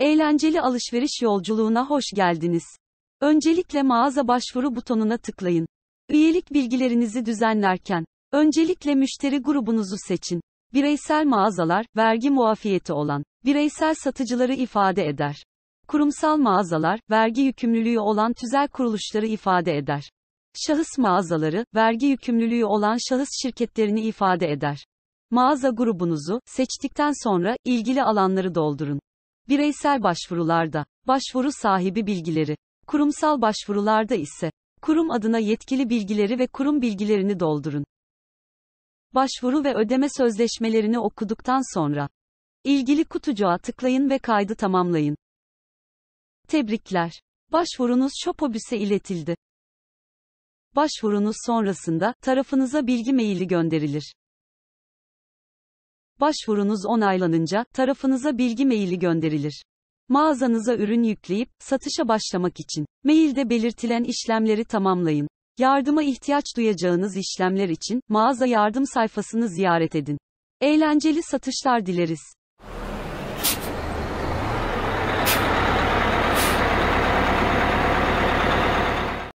Eğlenceli alışveriş yolculuğuna hoş geldiniz. Öncelikle mağaza başvuru butonuna tıklayın. Üyelik bilgilerinizi düzenlerken, öncelikle müşteri grubunuzu seçin. Bireysel mağazalar, vergi muafiyeti olan, bireysel satıcıları ifade eder. Kurumsal mağazalar, vergi yükümlülüğü olan tüzel kuruluşları ifade eder. Şahıs mağazaları, vergi yükümlülüğü olan şahıs şirketlerini ifade eder. Mağaza grubunuzu seçtikten sonra ilgili alanları doldurun. Bireysel başvurularda, başvuru sahibi bilgileri. Kurumsal başvurularda ise, kurum adına yetkili bilgileri ve kurum bilgilerini doldurun. Başvuru ve ödeme sözleşmelerini okuduktan sonra, ilgili kutucuğa tıklayın ve kaydı tamamlayın. Tebrikler. Başvurunuz Şopobüs'e iletildi. Başvurunuz sonrasında, tarafınıza bilgi maili gönderilir başvurunuz onaylanınca, tarafınıza bilgi maili gönderilir. Mağazanıza ürün yükleyip, satışa başlamak için, mailde belirtilen işlemleri tamamlayın. Yardıma ihtiyaç duyacağınız işlemler için, mağaza yardım sayfasını ziyaret edin. Eğlenceli satışlar dileriz.